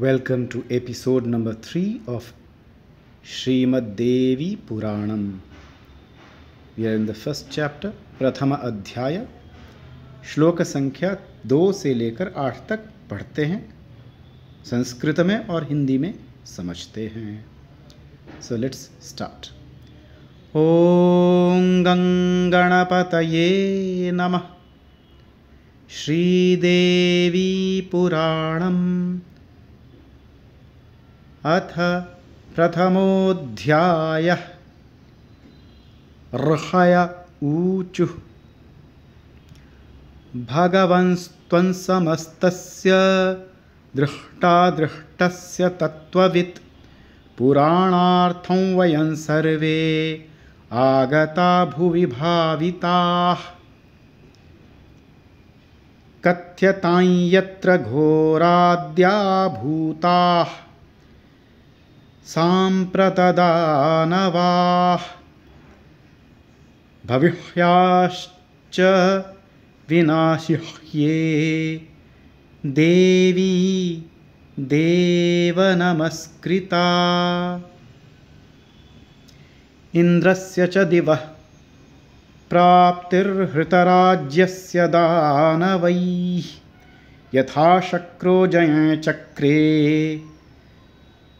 welcome to episode number three of Shrimad Devi Puranam we are in the first chapter प्रथम अध्याय श्लोक संख्या दो से लेकर आठ तक पढ़ते हैं संस्कृत में और हिंदी में समझते हैं सो लेट्स स्टार्ट गणपत ये नमः श्रीदेवी पुराणम् अथ प्रथमोऽध्यायः ऊचु ऊचुः भगवंस्त्वंसमस्तस्य दृष्टादृष्टस्य तत्त्ववित् पुराणार्थं वयं सर्वे आगता भुवि भाविताः कथ्यतां यत्र घोराद्या साम्प्रत दानवाः भविष्याश्च विनाशिह्ये देवी देवनमस्कृता इन्द्रस्य च दिवः प्राप्तिर्हृतराज्यस्य दानवैः यथाशक्रो जय चक्रे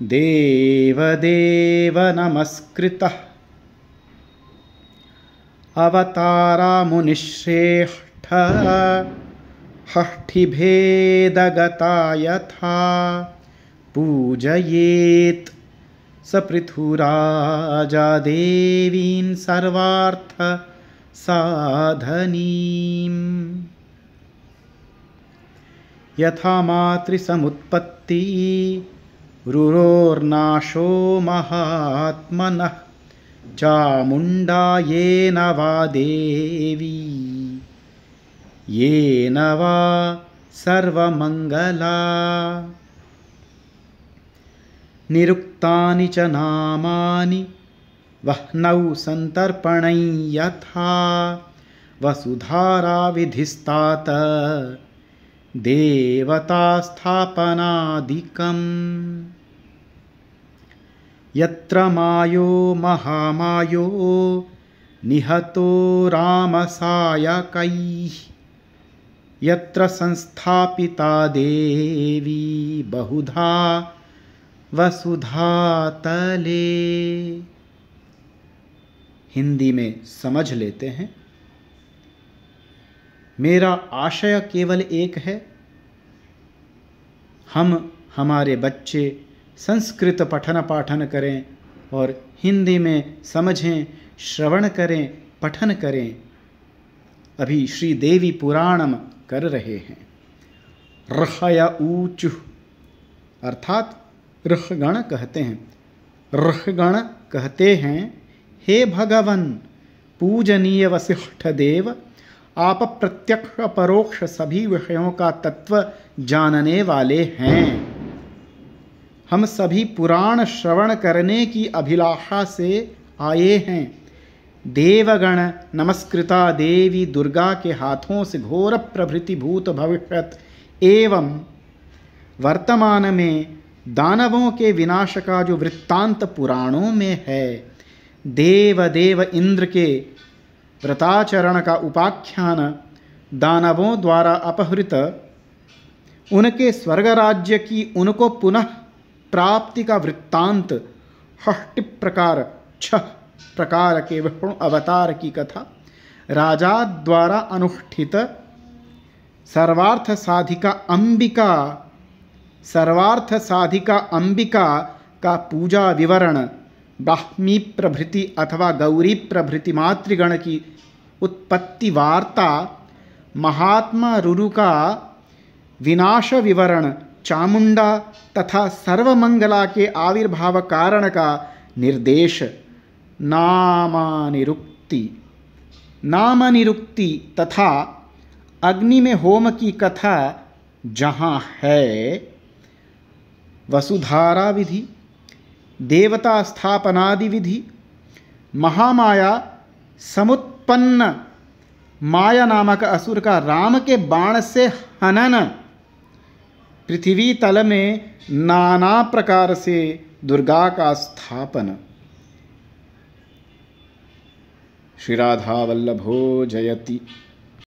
देव देव नमस्कृतः अवतारा हष्ठिभेदगता यथा पूजयेत् स पृथुराजा देवीं सर्वार्थसाधनीम् यथा मातृसमुत्पत्ति रुरोर्नाशो महात्मनः चामुण्डा येन वा देवी येन वा सर्वमङ्गला निरुक्तानि च नामानि वह्नौ सन्तर्पणै यथा वसुधाराविधिस्तात देवतास्थापनादिकम् यत्र मायो महामायो निहतो रामसायकैः यत्र संस्थापिता देवी बहुधा वसुधातले हिंदी में समझ लेते हैं मेरा आशय केवल एक है हम हमारे बच्चे संस्कृत पठन पाठन करें और हिंदी में समझें श्रवण करें पठन करें अभी श्री देवी पुराणम कर रहे हैं रखया ऊचु अर्थात रखगण कहते हैं रखगण कहते हैं हे भगवन पूजनीय वशिष्ठ देव आप प्रत्यक्ष परोक्ष सभी विषयों का तत्व जानने वाले हैं हम सभी पुराण श्रवण करने की अभिलाषा से आए हैं देवगण नमस्कृता देवी दुर्गा के हाथों से घोर प्रभृति भूत भविष्यत एवं वर्तमान में दानवों के विनाश का जो वृत्तांत पुराणों में है देव देव इंद्र के व्रताचरण का उपाख्यान दानवों द्वारा अपहृत उनके स्वर्ग राज्य की उनको पुनः प्राप्ति का वृत्तांत हष्टि प्रकार छह प्रकार के विष्णु अवतार की कथा राजा द्वारा अनुष्ठित सर्वार्थ साधिका अंबिका सर्वार्थ साधिका अंबिका का पूजा विवरण ब्राह्मी प्रभृति अथवा गौरी प्रभृति मातृगण की उत्पत्ति वार्ता महात्मा रुरु का विनाश विवरण चामुंडा तथा सर्वमंगला के आविर्भाव कारण का निर्देश नामानिरुक्ति नामानिरुक्ति तथा अग्नि में होम की कथा जहाँ है वसुधारा विधि देवता स्थापनादि विधि महामाया समुत्पन्न माया नामक असुर का राम के बाण से हनन पृथ्वी तल में नाना प्रकार से दुर्गा का स्थापन श्री राधा वल्लभो जयति